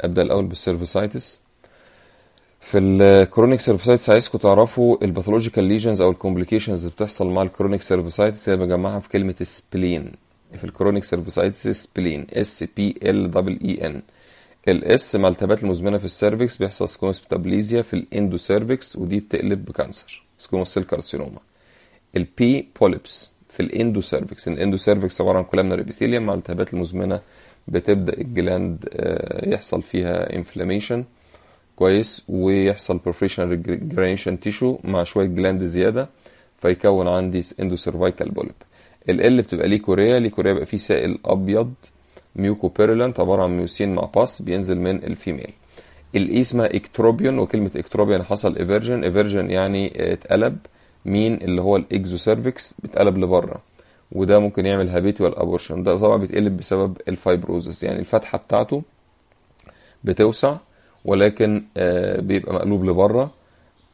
ابدا الاول بالسيرفيسايتس في الكرونيك سيرفيسايتس عايزكم تعرفوا الباثولوجيكال ليجنز او الكومبليكيشنز اللي بتحصل مع الكرونيك سيرفيسايتس هي بجمعها في كلمه سبلين في الكرونيك سيرفيسايتس سبلين اس بي ال دبل اي ان الاس مع التهابات المزمنه في السيرفكس بيحصل بتابليزيا في الاندو سيرفكس ودي بتقلب بكانسر سكوموس سيل كارسينوما البي بوليبس في الاندو سيرفكس الاندو سيرفكس عباره عن كولامنر ابيثيليوم مع التهابات المزمنه بتبدا الجلاند آه، يحصل فيها انفلاميشن كويس ويحصل بروفيشنال جرانيشن تيشو مع شويه جلاند زياده فيكون عندي اندو سيرفايكال بوليب ال ال بتبقى ليه كوريا ليه كوريا بقى فيه سائل ابيض ميوكوبيرولانت عباره عن ميوسين مع باس بينزل من الفيميل الاي e اسمها اكتروبيون وكلمه اكتروبيون حصل ايفرجن ايفرجن يعني آه، اتقلب مين اللي هو سيرفكس بيتقلب لبره وده ممكن يعمل هابيتوال ابورشن ده طبعا بيتقلب بسبب الفايبروزس يعني الفتحه بتاعته بتوسع ولكن آه، بيبقى مقلوب لبره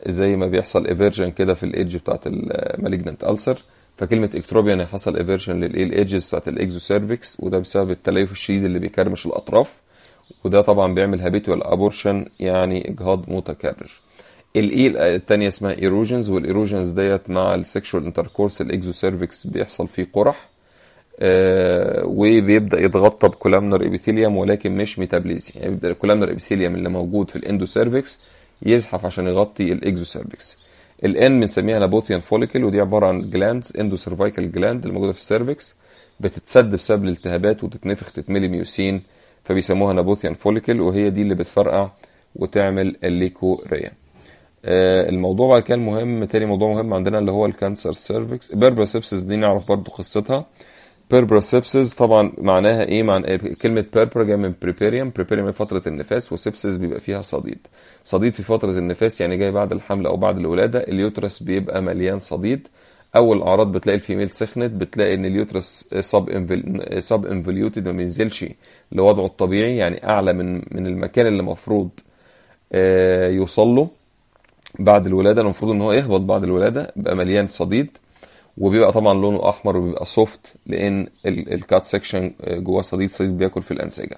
زي ما بيحصل ايفيرجن كده في الايدج بتاعت المالجننت السر فكلمه اكتروبيا يعني حصل ايفيرجن للايه الايدجز بتاعت الاكزو سيرفكس وده بسبب التليف الشديد اللي بيكرمش الاطراف وده طبعا بيعمل هابيتوال ابورشن يعني اجهاض متكرر الاي آه، الثانيه اسمها ايروجنز والايروجنز ديت مع السكشوال انتركورس الاكزو سيرفكس بيحصل فيه قرح آه وبيبدا يتغطى بكولامنر ابيثيليوم ولكن مش ميتابليزي يعني بيبدا الكولامنر ابيثيليوم اللي موجود في الاندو سيرفكس يزحف عشان يغطي الاكزو سيرفكس الان بنسميها نابوثيان فوليكل ودي عباره عن جلاندز اندو سيرفايكال جلاند اللي موجوده في السيرفكس بتتسد بسبب الالتهابات وتتنفخ تتملي ميوسين فبيسموها نابوثيان فوليكل وهي دي اللي بتفرقع وتعمل الليكوريا آه، الموضوع بقى كان مهم تاني موضوع مهم عندنا اللي هو الكانسر سيرفكس بيربرا دي نعرف برضو قصتها بيربرا طبعا معناها ايه معنى كلمه بيربرا جايه من بريبيريم بريبيريم فتره النفاس وسيبسس بيبقى فيها صديد صديد في فتره النفاس يعني جاي بعد الحمل او بعد الولاده اليوترس بيبقى مليان صديد اول اعراض بتلاقي الفيميل سخنت بتلاقي ان اليوترس سب سب انفليوتد ما بينزلش لوضعه الطبيعي يعني اعلى من من المكان اللي المفروض آه، يوصل له بعد الولاده المفروض ان هو يهبط بعد الولاده بقى مليان صديد وبيبقى طبعا لونه احمر وبيبقى سوفت لان الكات سيكشن آه، جواه صديد صديد بياكل في الانسجه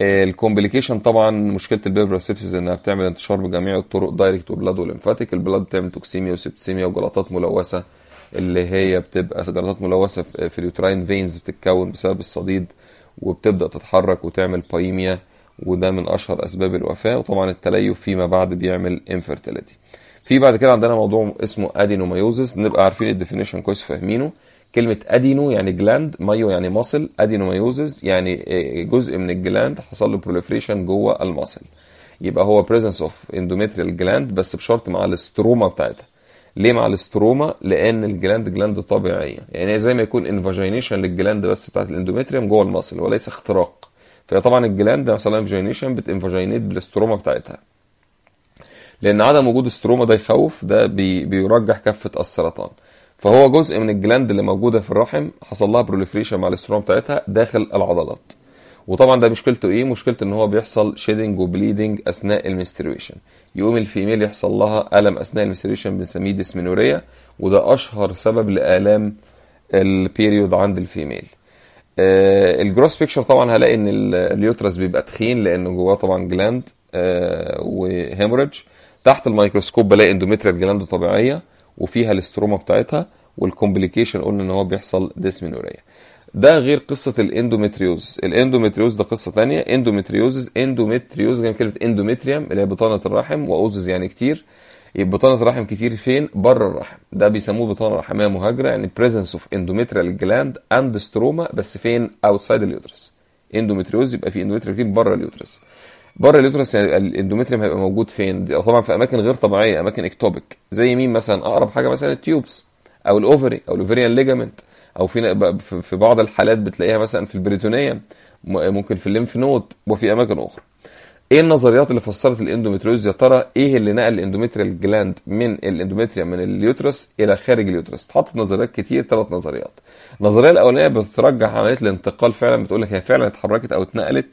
آه، الكومبليكيشن طبعا مشكله البيبرا سيبسيس انها بتعمل انتشار بجميع الطرق دايركت وبلاد وليمفاتيك البلاد بتعمل توكسيميا وسبسيميا وجلطات ملوثه اللي هي بتبقى جلطات ملوثه في اليوتراين فينز بتتكون بسبب الصديد وبتبدا تتحرك وتعمل بايميا وده من اشهر اسباب الوفاه وطبعا التليف فيما بعد بيعمل انفيرتيليتي في بعد كده عندنا موضوع اسمه ادينومايوزس نبقى عارفين الديفينيشن كويس فاهمينه كلمه ادينو يعني جلاند مايو يعني ماسل ادينومايوزس يعني جزء من الجلاند حصل له بروليفريشن جوه الماسل يبقى هو بريزنس اوف اندوميتريال جلاند بس بشرط مع الاستروما بتاعتها ليه مع الاستروما لان الجلاند جلاند طبيعيه يعني زي ما يكون انفاجينيشن للجلاند بس بتاعت الاندوميتريوم جوه المصل وليس اختراق فطبعا الجلاند ده مثلا انفجينيشن بتنفجينيت بالستروما بتاعتها لان عدم وجود استروما ده يخوف ده بي بيرجح كفه السرطان فهو جزء من الجلاند اللي موجوده في الرحم حصل لها بروليفريشن مع الاستروما بتاعتها داخل العضلات وطبعا ده مشكلته ايه مشكلته ان هو بيحصل شيدنج وبليدنج اثناء المنستريشن يقوم الفيميل يحصل لها الم اثناء المنستريشن بنسميه ديسمينوريا وده اشهر سبب لالام البيريود عند الفيميل آه، الجروس بيكشر طبعا هلاقي ان اليوترس بيبقى تخين لانه جواه طبعا جلاند آه، وهيموريدج تحت الميكروسكوب بلاقي اندوميتريال جلاند طبيعيه وفيها الاستروما بتاعتها والكومبليكيشن قلنا ان هو بيحصل ديسمينوريا ده غير قصه الاندومتريوز الاندومتريوز ده قصه ثانيه اندومتريوزز اندومتريوز جاي كلمه اندومتريوم اللي هي بطانه الرحم واوزز يعني كتير بطانه الرحم كتير فين بره الرحم ده بيسموه بطانه رحميه مهاجره يعني presence of endometrial gland and stroma بس فين outside اليوترس اندوميتريوز يبقى في اندوميتري كتير بره اليوترس بره اليوترس يعني الاندوميتريوم هيبقى موجود فين طبعا في اماكن غير طبيعيه اماكن اكتوبك زي مين مثلا اقرب حاجه مثلا التيوبس او الاوفري او الاوفريان ليجامنت او في في بعض الحالات بتلاقيها مثلا في البريتونيه ممكن في الليمف نود وفي اماكن اخرى ايه النظريات اللي فسرت الاندومتريوز يا ترى ايه اللي نقل الاندومتريال جلاند من الاندومتريا من اليوترس الى خارج اليوترس اتحطت نظريات كتير ثلاث نظريات النظريه الاولانيه بترجح عمليه الانتقال فعلا بتقول لك هي فعلا اتحركت او اتنقلت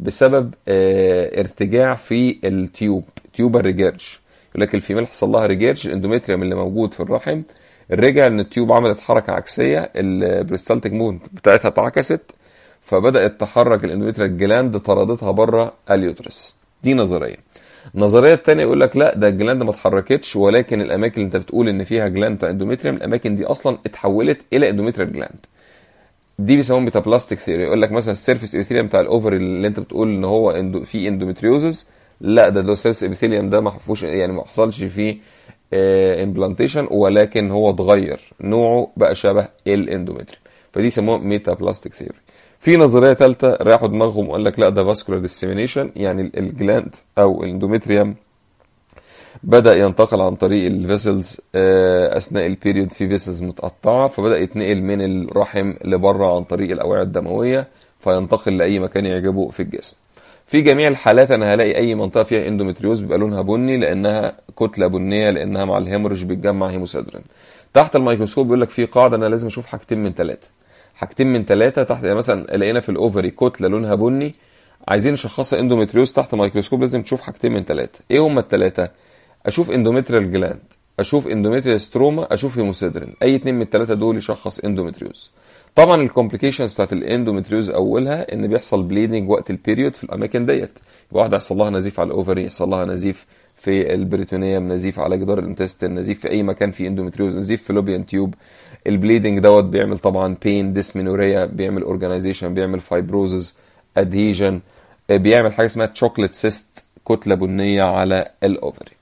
بسبب اه ارتجاع في التيوب تيوب الريجيرش يقول لك الفيميل حصل لها ريجيرش الاندومتريا من اللي موجود في الرحم رجع ان التيوب عملت حركه عكسيه البريستالتيك مون بتاعتها اتعكست فبدات تحرك الاندوميتريال جلاند طردتها بره اليوترس دي نظريه النظريه الثانيه يقول لك لا ده الجلاند ما اتحركتش ولكن الاماكن اللي انت بتقول ان فيها جلاند اندوميتريم الاماكن دي اصلا اتحولت الى اندوميتريال جلاند دي بيسموها ميتابلاستيك ثيوري يقول لك مثلا السيرفيس ابيثيليوم بتاع الاوفر اللي انت بتقول ان هو اندو فيه اندوميتريوزس لا ده ده السيرفيس ابيثيليوم ده ما حفوش يعني ما حصلش فيه اه امبلانتيشن ولكن هو اتغير نوعه بقى شبه الاندوميتريوم فدي يسموها ميتابلاستيك ثيوري في نظريه ثالثه ريحوا دماغهم وقال لك لا ده فاسكولار ديسيمينيشن يعني الجلاند او الاندوميتريوم بدا ينتقل عن طريق الفيسلز آه، اثناء البيريود في فيسلز متقطعه فبدا يتنقل من الرحم لبره عن طريق الاوعيه الدمويه فينتقل لاي مكان يعجبه في الجسم في جميع الحالات انا هلاقي اي منطقه فيها اندومتريوز بيبقى لونها بني لانها كتله بنيه لانها مع الهيموريج بيتجمع هيموسيدرين تحت الميكروسكوب بيقول لك في قاعده انا لازم اشوف حاجتين من ثلاثه حاجتين من ثلاثه تحت يعني مثلا لقينا في الاوفري كتله لونها بني عايزين نشخصها اندوميتريوز تحت مايكروسكوب لازم تشوف حاجتين من ثلاثه ايه هما الثلاثه اشوف اندوميتريال جلاند اشوف اندوميتريال ستروما اشوف هيموسيدرين اي اثنين من الثلاثه دول يشخص اندوميتريوز طبعا الكومبليكيشنز بتاعت الاندوميتريوز اولها ان بيحصل بليدنج وقت البيريود في الاماكن ديت واحده يحصل لها نزيف على الاوفري يحصل لها نزيف في البريتونيه نزيف على جدار الانتستين نزيف في اي مكان في اندومتريوز نزيف في لوبيان تيوب البليدنج دوت بيعمل طبعا بين ديسمينوريا بيعمل اورجانيزيشن بيعمل فايبروزز اديجن آه، بيعمل حاجه اسمها تشوكلت سيست كتله بنيه على الاوفري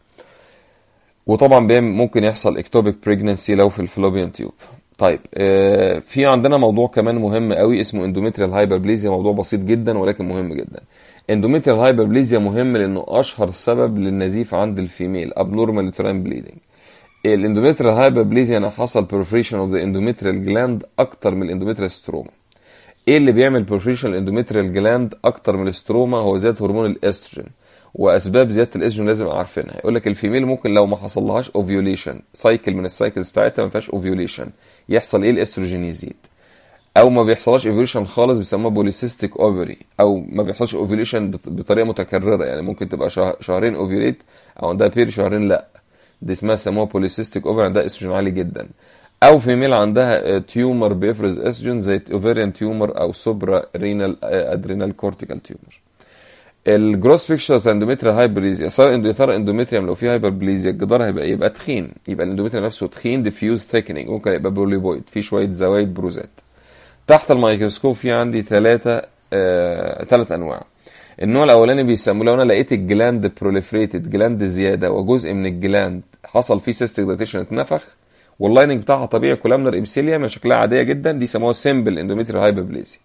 وطبعا ممكن يحصل اكتوبيك بريجنسي لو في الفلوبيان تيوب طيب آه، في عندنا موضوع كمان مهم قوي اسمه اندوميتريال هايبربليزيا موضوع بسيط جدا ولكن مهم جدا اندوميتريال هايبربليزيا مهم لانه اشهر سبب للنزيف عند الفيميل abnormal uterine bleeding الاندوميتريال هايبربليزيا انا حصل perforation اوف ذا اندوميتريال جلاند اكتر من الاندوميتريال ستروما ايه اللي بيعمل perforation الاندوميتريال جلاند اكتر من الاستروما هو زياده هرمون الاستروجين واسباب زياده الاستروجين لازم عارفينها يقول لك الفيميل ممكن لو ما حصلهاش اوفيوليشن سايكل من السايكلز بتاعتها ما فيهاش اوفيوليشن يحصل ايه الاستروجين يزيد او ما بيحصلش ايفوليوشن خالص بيسموها بوليسيستيك اوفري او ما بيحصلش اوفيليشن بطريقه متكرره يعني ممكن تبقى شهرين اوفيليت او عندها بير شهرين لا دي اسمها سموها بوليسيستيك اوفري عندها استروجين عالي جدا او في ميل عندها تيومر بيفرز استروجين زي اوفيريان تيومر او سوبرا رينال ادرينال كورتيكال تيومر الجروس بيكشر بتاع اندوميتريا هايبرليزيا صار صار اندوميتريا لو في هايبرليزيا الجدار هيبقى إيه؟ يبقى تخين يبقى الاندوميتريا نفسه تخين ديفيوز ثيكنينج ممكن يبقى بوليبويد في شويه زوايد بروزات تحت الميكروسكوب في عندي ثلاثة آه ثلاث أنواع النوع الأولاني بيسموه لو أنا لقيت الجلاند بروليفريتد جلاند زيادة وجزء من الجلاند حصل فيه سيستيك داتيشن اتنفخ واللايننج بتاعها طبيعي كولامنر ابسيليا من شكلها عاديه جدا دي يسموها سمبل اندوميتري هايبربليسي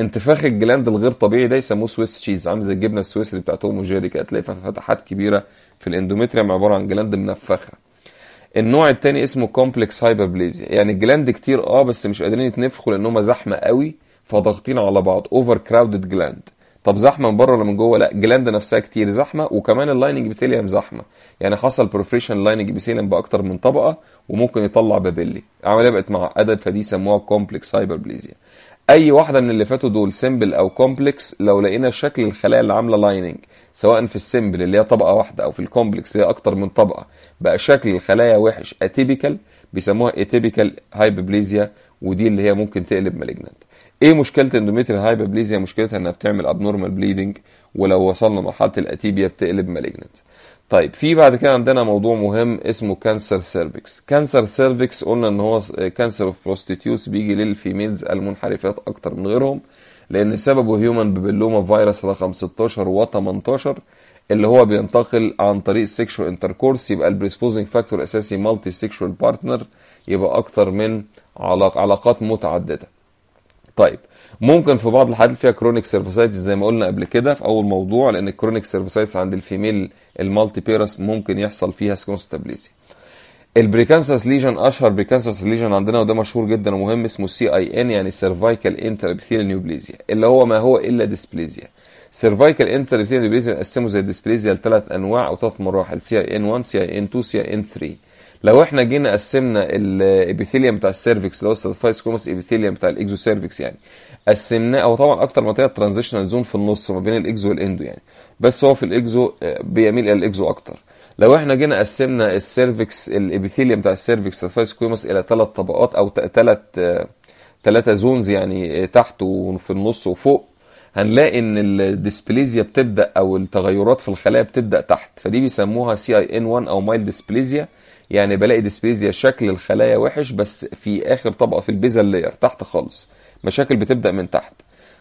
انتفاخ الجلاند الغير طبيعي ده يسموه سويس تشيز عامل زي الجبنه السويسري بتاعتهم وجيريك وجيري كده تلاقي فتحات كبيره في الاندوميتريا عباره عن جلاند منفخه النوع التاني اسمه كومبلكس هايبربليزيا يعني الجلاند كتير اه بس مش قادرين يتنفخوا لان هم زحمه قوي فضاغطين على بعض اوفر كراودد جلاند طب زحمه من بره ولا من جوه لا جلاند نفسها كتير زحمه وكمان اللايننج بيثيليوم زحمه يعني حصل بروفريشن لايننج بيثيليوم باكتر من طبقه وممكن يطلع بابيلي عمليه بقت معقده فدي سموها كومبلكس هايبربليزيا اي واحده من اللي فاتوا دول سيمبل او كومبلكس لو لقينا شكل الخلايا اللي عامله لايننج سواء في السمبل اللي هي طبقه واحده او في الكومبلكس اللي هي اكتر من طبقه بقى شكل الخلايا وحش اتيبيكال بيسموها اتيبيكال هايبوبليزيا ودي اللي هي ممكن تقلب مالجنانت ايه مشكله اندوميتريال هايبوبليزيا مشكلتها انها بتعمل ابنورمال بليدنج ولو وصلنا لمرحله الاتيبيا بتقلب مالجنانت طيب في بعد كده عندنا موضوع مهم اسمه كانسر سيرفكس كانسر سيرفكس قلنا ان هو كانسر اوف بروستيتيوس بيجي للفيميلز المنحرفات اكتر من غيرهم لان سببه هيومن بيبلوما فيروس رقم 16 و18 اللي هو بينتقل عن طريق سيكشوال انتركورس يبقى البريسبوزنج فاكتور اساسي مالتي سكشوال بارتنر يبقى اكتر من علاقات متعدده طيب ممكن في بعض الحالات فيها كرونيك سيرفوسايتس زي ما قلنا قبل كده في اول موضوع لان الكرونيك سيرفوسايتس عند الفيميل المالتي بيرس ممكن يحصل فيها تابليزي البريكانساس ليجن اشهر بريكانساس ليجن عندنا وده مشهور جدا ومهم اسمه سي اي ان يعني سيرفايكال انترابيثيل نيوبليزيا اللي هو ما هو الا ديسبليزيا سيرفايكال انترابيثيل نيوبليزيا بنقسمه زي الديسبليزيا لثلاث انواع او ثلاث مراحل سي اي ان 1 سي اي ان 2 سي اي ان 3 لو احنا جينا قسمنا الابيثيليوم بتاع السيرفكس اللي هو الساتفايس كومس ابيثيليوم بتاع الاكزو سيرفكس يعني قسمناه هو طبعا اكتر منطقه ترانزيشنال زون في النص ما بين الاكزو والاندو يعني بس هو في الاكزو آه، بيميل الى الاكزو اكتر لو احنا جينا قسمنا السيرفكس الابيثيليوم بتاع السيرفكس الفايس الى ثلاث طبقات او ثلاث ثلاثه زونز يعني تحت وفي النص وفوق هنلاقي ان الديسبليزيا بتبدا او التغيرات في الخلايا بتبدا تحت فدي بيسموها سي اي ان 1 او مايل ديسبليزيا يعني بلاقي ديسبليزيا شكل الخلايا وحش بس في اخر طبقه في البيزل لاير تحت خالص مشاكل بتبدا من تحت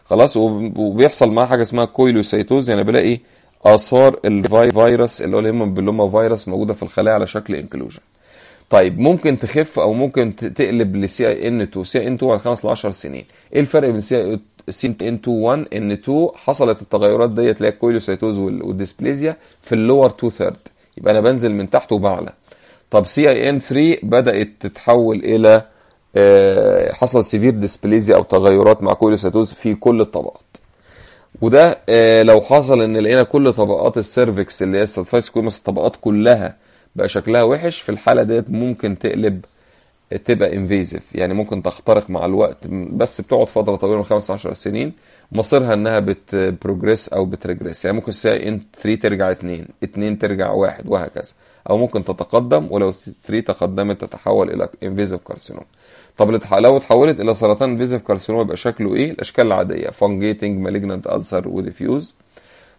خلاص وبيحصل معاها حاجه اسمها كويلوسيتوز يعني بلاقي اثار الفيروس اللي هو بلوما فيروس موجوده في الخلايا على شكل انكلوجن طيب ممكن تخف او ممكن تقلب لسي اي ان 2 سي اي ان 2 بعد 5 ل 10 سنين ايه الفرق بين سي سي ان 2 1 ان 2 حصلت التغيرات ديت اللي هي الكويلوسيتوز والديسبليزيا في اللور 2 ثيرد يبقى انا بنزل من تحت وبعلى طب سي اي ان 3 بدات تتحول الى آه، حصلت سيفير ديسبليزيا او تغيرات مع كويلوسيتوز في كل الطبقات وده آه، لو حصل ان لقينا كل طبقات السيرفكس اللي هي السلفايس كويمس الطبقات كلها بقى شكلها وحش في الحاله ديت ممكن تقلب آه، تبقى انفيزيف يعني ممكن تخترق مع الوقت بس بتقعد فتره طويله من 15 سنين مصيرها انها بتبروجريس او بتريجريس يعني ممكن سي ان 3 ترجع 2 2 ترجع 1 وهكذا او ممكن تتقدم ولو 3 تقدمت تتحول الى انفيزيف كارسينوم طب لو اتحولت الى سرطان انفيزيف كارسينوما يبقى شكله ايه؟ الاشكال العاديه فانجيتنج مالجنت السر وديفيوز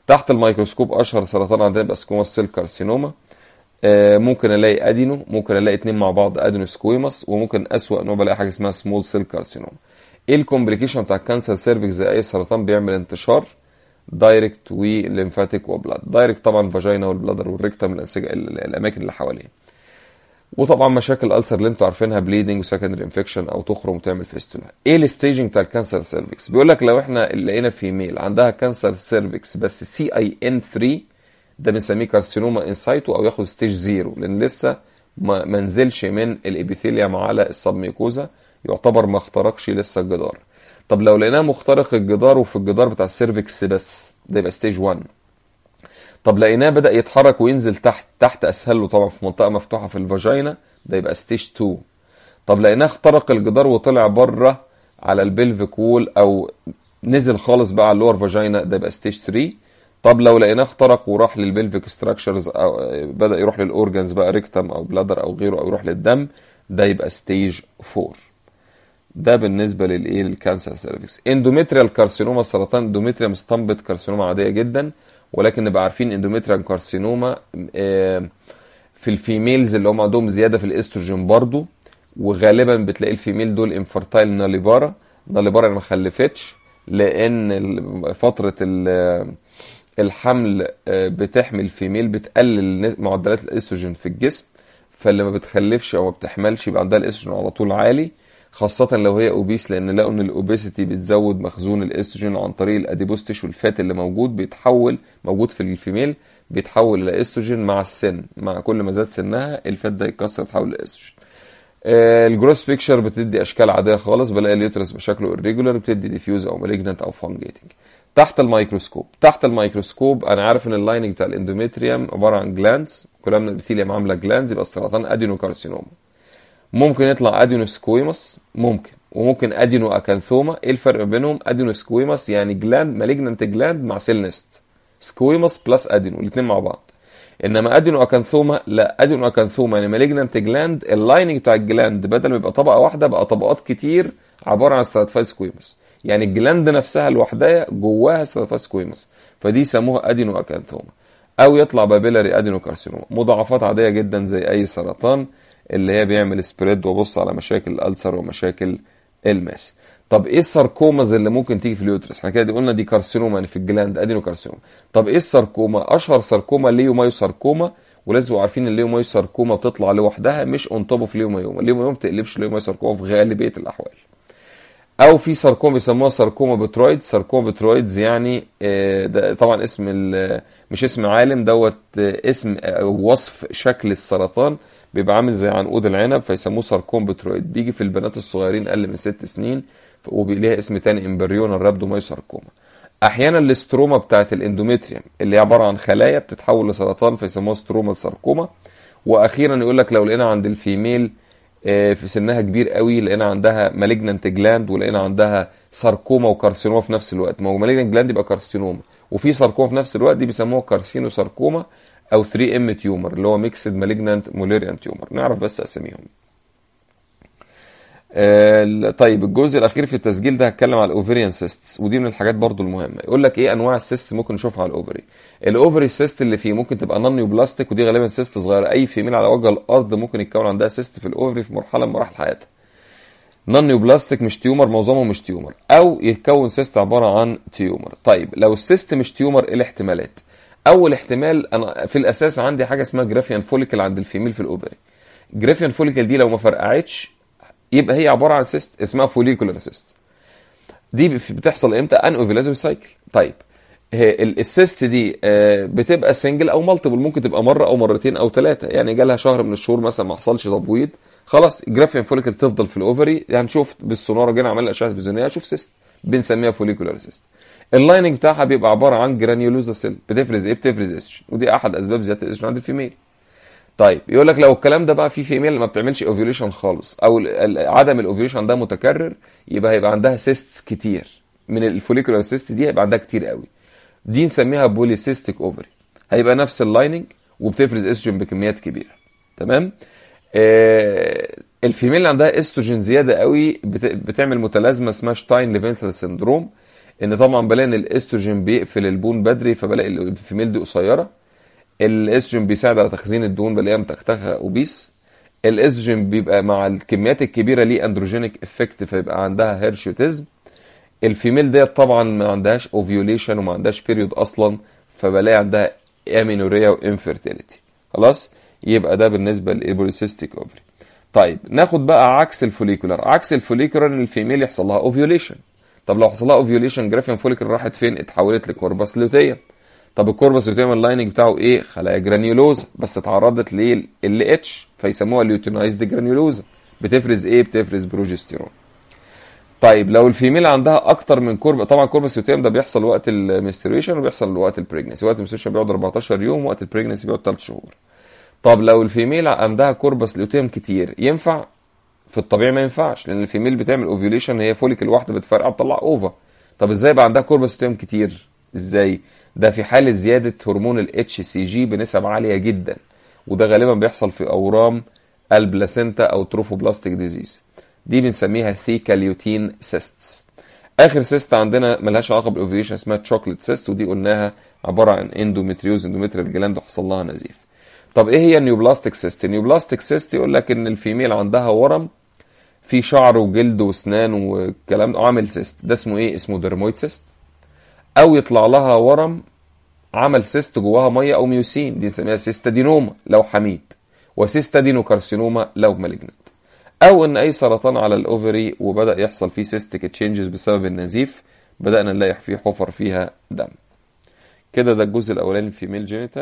تحت الميكروسكوب اشهر سرطان عندنا يبقى سكوماس سيل كارسينوما آه ممكن الاقي ادينو ممكن الاقي اتنين مع بعض ادينو سكويمس وممكن اسوأ نوع بلاقي حاجه اسمها سمول سيل كارسينوما ايه الكومبليكيشن بتاع الكانسر سيرفيك زي اي سرطان بيعمل انتشار دايركت وليمفاتيك وبلاد دايركت طبعا فاجينا والبلادر والريكتم الاماكن اللي حواليه وطبعا مشاكل الالسر اللي انتوا عارفينها بليدنج وسكندري انفكشن او تخرم وتعمل فيستولا ايه الستيجنج بتاع الكانسر سيرفكس بيقول لك لو احنا لقينا فيميل عندها كانسر سيرفكس بس سي اي ان 3 ده بنسميه كارسينوما انسايتو او ياخد ستيج زيرو لان لسه ما منزلش من الابيثيليوم على السبميكوزا يعتبر ما اخترقش لسه الجدار طب لو لقيناه مخترق الجدار وفي الجدار بتاع السيرفكس بس ده يبقى ستيج 1 طب لقيناه بدا يتحرك وينزل تحت تحت اسهل له طبعا في منطقه مفتوحه في الفاجينا ده يبقى ستيج 2 طب لقيناه اخترق الجدار وطلع بره على البلفيك وول او نزل خالص بقى على اللور فاجينا ده يبقى ستيج 3 طب لو لقيناه اخترق وراح للبلفيك ستراكشرز او بدا يروح للاورجنز بقى ريكتم او بلادر او غيره او يروح للدم ده يبقى ستيج 4 ده بالنسبه للايه للكانسر سيرفيكس اندوميتريال كارسينوما السرطان اندوميتريا مستنبط كارسينوما عاديه جدا ولكن نبقى عارفين اندوميتريال كارسينوما آه، في الفيميلز اللي هم عندهم زياده في الاستروجين برضو وغالبا بتلاقي الفيميل دول انفرتايل ناليبارا ناليبارا ما خلفتش لان فتره الحمل آه، بتحمل الفيميل بتقلل معدلات الاستروجين في الجسم فاللي ما بتخلفش او ما بتحملش يبقى عندها الاستروجين على طول عالي خاصة لو هي اوبيس لأن لقوا إن الأوبيسيتي بتزود مخزون الأستروجين عن طريق الاديبوستش والفات اللي موجود بيتحول موجود في الفيميل بيتحول لأستروجين مع السن مع كل ما زاد سنها الفات ده يتكسر يتحول لأستروجين الجروس بيكشر بتدي اشكال عاديه خالص بلاقي اليوترس بشكله irregular بتدي ديفيوز او مالجنت او فانجيتنج تحت الميكروسكوب تحت الميكروسكوب انا عارف ان اللايننج بتاع الاندوميتريوم عباره عن جلاندز من ابيثيليوم عامله جلاندز يبقى السرطان ادينوكارسينوما ممكن يطلع ادينو سكويمس ممكن وممكن ادينو اكانثوما ايه الفرق بينهم ادينو سكويمس يعني جلاند مالجننت جلاند مع سيل نست سكويمس بلس ادينو الاثنين مع بعض انما ادينو اكانثوما لا ادينو اكانثوما يعني مالجننت جلاند اللايننج بتاع الجلاند بدل ما يبقى طبقه واحده بقى طبقات كتير عباره عن استراتيفايد سكويمس يعني الجلاند نفسها لوحدها جواها استراتيفايد سكويمس فدي سموها ادينو اكانثوما او يطلع بابيلاري ادينو كارسينوما مضاعفات عاديه جدا زي اي سرطان اللي هي بيعمل سبريد وابص على مشاكل الالسر ومشاكل الماس طب ايه الساركوماز اللي ممكن تيجي في اليوترس احنا كده قلنا دي كارسينوما يعني في الجلاند ادينو كارسينوما طب ايه الساركوما اشهر ساركوما ليومايو ساركوما ولازم عارفين ان ليومايو ساركوما بتطلع لوحدها مش اون توب اوف ليومايوما ليومايوما ما بتقلبش ليومايو ساركوما في غالبيه الاحوال او في ساركوما بيسموها ساركوما بترويد ساركوما بترويدز يعني آه، ده طبعا اسم مش اسم عالم دوت آه، اسم آه، وصف شكل السرطان بيبقى عامل زي عنقود العنب فيسموه ساركوم بترويد بيجي في البنات الصغيرين اقل من ست سنين وليها اسم تاني الرابدو ماي ساركوما احيانا الاستروما بتاعت الاندوميتريوم اللي هي عباره عن خلايا بتتحول لسرطان فيسموها استروما ساركوما واخيرا يقول لك لو لقينا عند الفيميل آه، في سنها كبير قوي لقينا عندها مالجنانت جلاند ولقينا عندها ساركوما وكارسينوما في نفس الوقت ما هو مالجنانت جلاند يبقى كارسينوما وفي ساركوما في نفس الوقت دي بيسموها كارسينو ساركوما او 3 ام تيومر اللي هو ميكسد مالجنانت موليريان تيومر نعرف بس اساميهم آه، طيب الجزء الاخير في التسجيل ده هتكلم على الاوفريان سيستس ودي من الحاجات برضو المهمه يقول لك ايه انواع السيست ممكن نشوفها على الاوفري الاوفري سيست اللي فيه ممكن تبقى نانيو بلاستيك ودي غالبا سيست صغيره اي فيميل على وجه الارض ممكن يتكون عندها سيست في الاوفري في مرحله من مراحل حياتها نانيو بلاستيك مش تيومر معظمهم مش تيومر او يتكون سيست عباره عن تيومر طيب لو السيست مش تيومر ايه الاحتمالات اول احتمال انا في الاساس عندي حاجه اسمها جرافيان فوليكل عند الفيميل في الاوفري جرافيان فوليكل دي لو ما فرقعتش يبقى هي عباره عن سيست اسمها فوليكولار سيست دي بتحصل امتى ان اوفيلاتوري سايكل طيب السيست دي آه، بتبقى سنجل او مالتيبل ممكن تبقى مره او مرتين او ثلاثه يعني جالها شهر من الشهور مثلا ما حصلش تبويض خلاص جرافيان فوليكل تفضل في الاوفري هنشوف يعني بالسونار جينا عملنا اشعه تلفزيونيه شوف سيست بنسميها فوليكولار سيست اللايننج بتاعها بيبقى عباره عن جرانيولوزا سيل بتفرز ايه بتفرز استروجين ودي احد اسباب زياده الاستروجين عند الفيميل طيب يقول لك لو الكلام ده بقى في فيميل ما بتعملش اوفيوليشن خالص او عدم الاوفيوليشن ده متكرر يبقى هيبقى عندها سيستس كتير من الفوليكولار سيست دي هيبقى عندها كتير قوي دي نسميها بوليسيستيك اوفري هيبقى نفس اللايننج وبتفرز استروجين بكميات كبيره تمام آه الفيميل اللي عندها استروجين زياده قوي بتعمل متلازمه اسمها شتاين ليفنتال سندروم ان طبعا بلاقي ان الاستروجين بيقفل البون بدري فبلاقي الفيميل دي قصيره الاستروجين بيساعد على تخزين الدهون بلاقيها متختخه اوبيس الاستروجين بيبقى مع الكميات الكبيره ليه اندروجينيك افكت فيبقى عندها هيرشيوتيزم الفيميل ديت طبعا ما عندهاش اوفيوليشن وما عندهاش بيريود اصلا فبلاقي عندها امينوريا وانفيرتيليتي خلاص يبقى ده بالنسبه للبوليسيستيك اوفري طيب ناخد بقى عكس الفوليكولر عكس الفوليكولر ان الفيميل يحصل لها اوفيوليشن طب لو حصل لها اوفيوليشن جرافيان فوليكل راحت فين؟ اتحولت لكوربس لوتيه. طب الكوربس لوتيم اللايننج بتاعه ايه؟ خلايا جرانيولوزا بس اتعرضت لل اتش فيسموها ليوتينايزد جرانيولوزا. بتفرز ايه؟ بتفرز بروجستيرون. طيب لو الفيميل عندها اكتر من كورب طبعا كوربس لوتيه ده بيحصل وقت المنستريشن وبيحصل وقت البريجنسي وقت المنستريشن بيقعد 14 يوم وقت البريجنسي بيقعد 3 شهور طب لو الفيميل عندها كوربس لوتيم كتير ينفع في الطبيعي ما ينفعش لان الفيميل بتعمل اوفيوليشن هي فوليك الواحده بتفرقع بتطلع اوفا طب ازاي بقى عندها كوربوستيوم كتير ازاي ده في حاله زياده هرمون الاتش سي جي بنسب عاليه جدا وده غالبا بيحصل في اورام البلاسينتا او تروفوبلاستيك ديزيز دي بنسميها ثيكاليوتين سيستس اخر سيست عندنا ملهاش علاقه بالاوفيوليشن اسمها تشوكلت سيست ودي قلناها عباره عن اندوميتريوز اندوميتريال جلاند وحصل لها نزيف طب ايه هي النيوبلاستيك سيست النيوبلاستيك سيست يقول لك ان الفيميل عندها ورم في شعر وجلد واسنان والكلام ده عامل سيست ده اسمه ايه اسمه ديرمويد سيست او يطلع لها ورم عمل سيست جواها ميه او ميوسين دي نسميها سيستادينوما لو حميد وسيستادينوكارسينوما لو مالجنت او ان اي سرطان على الاوفري وبدا يحصل فيه سيستيك تشينجز بسبب النزيف بدانا نلاقي فيه حفر فيها دم كده ده الجزء الاولاني في ميل جينيتال